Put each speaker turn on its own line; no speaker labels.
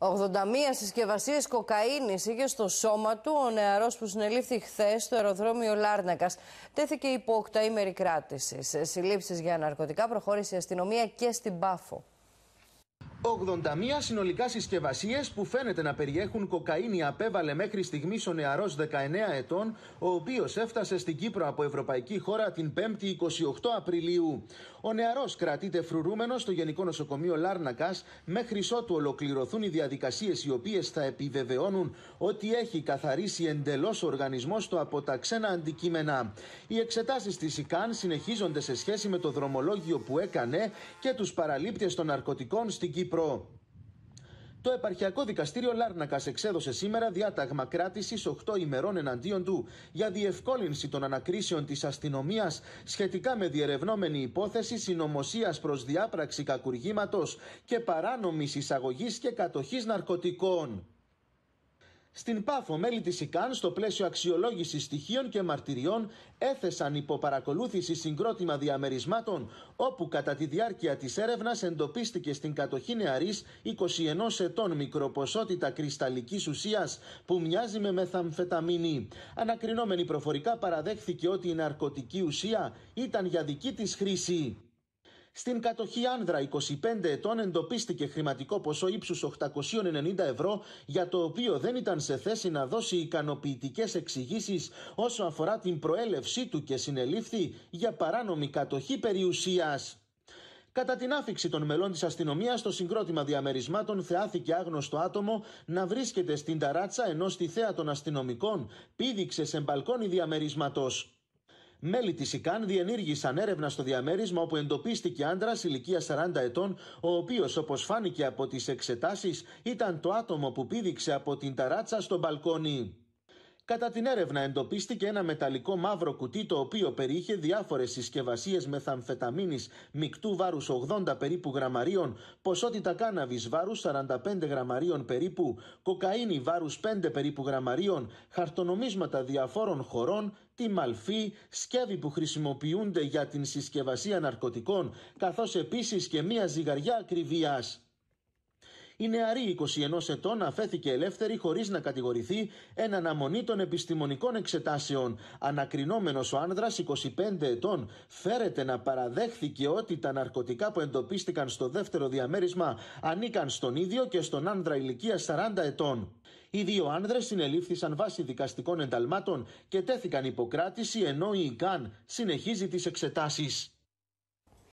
81 συσκευασίες κοκαίνης είχε στο σώμα του ο νεαρός που συνελήφθη χθες στο αεροδρόμιο Λάρνακας. Τέθηκε υπό οκταήμερη κράτηση. Σε συλλήψεις για ναρκωτικά προχώρησε η αστυνομία και στην Πάφο. 81 συνολικά συσκευασίες που φαίνεται να περιέχουν κοκαίνη απέβαλε μέχρι στιγμής ο νεαρός 19 ετών, ο οποίος έφτασε στην Κύπρο από ευρωπαϊκή χώρα την 5η 28 Απριλίου. Ο νεαρός κρατείται φρουρούμενος στο Γενικό Νοσοκομείο Λάρνακας μέχρι ότου ολοκληρωθούν οι διαδικασίες οι οποίες θα επιβεβαιώνουν ότι έχει καθαρίσει εντελώς ο οργανισμός του από τα ξένα αντικείμενα. Οι εξετάσεις της ΙΚΑΝ συνεχίζονται σε σχέση με το δρομολόγιο που έκανε και τους παραλήπτες των ναρκωτικών στην Κύπρο. Το Επαρχιακό Δικαστήριο Λάρνακας εξέδωσε σήμερα διάταγμα κράτησης 8 ημερών εναντίον του για διευκόλυνση των ανακρίσεων της αστυνομίας σχετικά με διερευνόμενη υπόθεση συνωμοσίας προς διάπραξη κακουργήματος και παράνομης εισαγωγής και κατοχής ναρκωτικών. Στην Πάφο, μέλη της ΙΚΑΝ, στο πλαίσιο αξιολόγησης στοιχείων και μαρτυριών, έθεσαν υπό παρακολούθηση συγκρότημα διαμερισμάτων, όπου κατά τη διάρκεια της έρευνας εντοπίστηκε στην κατοχή νεαρής 21 ετών μικροποσότητα κρυσταλλικής ουσίας που μοιάζει με μεθαμφεταμίνη. Ανακρινόμενη προφορικά παραδέχθηκε ότι η ναρκωτική ουσία ήταν για δική της χρήση. Στην κατοχή Άνδρα 25 ετών εντοπίστηκε χρηματικό ποσό ύψους 890 ευρώ για το οποίο δεν ήταν σε θέση να δώσει ικανοποιητικές εξηγήσεις όσο αφορά την προέλευσή του και συνελήφθη για παράνομη κατοχή περιουσίας. Κατά την άφηξη των μελών της αστυνομίας το συγκρότημα διαμερισμάτων θεάθηκε άγνωστο άτομο να βρίσκεται στην ταράτσα ενώ στη θέα των αστυνομικών πήδηξε σε μπαλκόνι διαμερίσματος. Μέλη της ΙΚΑΝ διενήργησαν έρευνα στο διαμέρισμα όπου εντοπίστηκε άντρας ηλικίας 40 ετών, ο οποίος, όπως φάνηκε από τις εξετάσεις, ήταν το άτομο που πήδηξε από την ταράτσα στο μπαλκόνι. Κατά την έρευνα εντοπίστηκε ένα μεταλλικό μαύρο κουτί το οποίο περιείχε διάφορες συσκευασίες μεθαμφεταμίνης μικτού βάρους 80 περίπου γραμμαρίων, ποσότητα κάναβης βάρους 45 γραμμαρίων περίπου, κοκαίνη βάρους 5 περίπου γραμμαρίων, χαρτονομίσματα διαφόρων χωρών, τη μαλφή, σκεύη που χρησιμοποιούνται για την συσκευασία ναρκωτικών, καθώς επίσης και μία ζυγαριά ακριβίας. Η νεαρή 21 ετών αφέθηκε ελεύθερη χωρίς να κατηγορηθεί εν αναμονή των επιστημονικών εξετάσεων. Ανακρινόμενος ο άνδρας 25 ετών φέρεται να παραδέχθηκε ότι τα ναρκωτικά που εντοπίστηκαν στο δεύτερο διαμέρισμα ανήκαν στον ίδιο και στον άνδρα ηλικία 40 ετών. Οι δύο άνδρες συνελήφθησαν βάσει δικαστικών ενταλμάτων και τέθηκαν υποκράτηση ενώ η ΙΚΑΝ συνεχίζει τις εξετάσεις.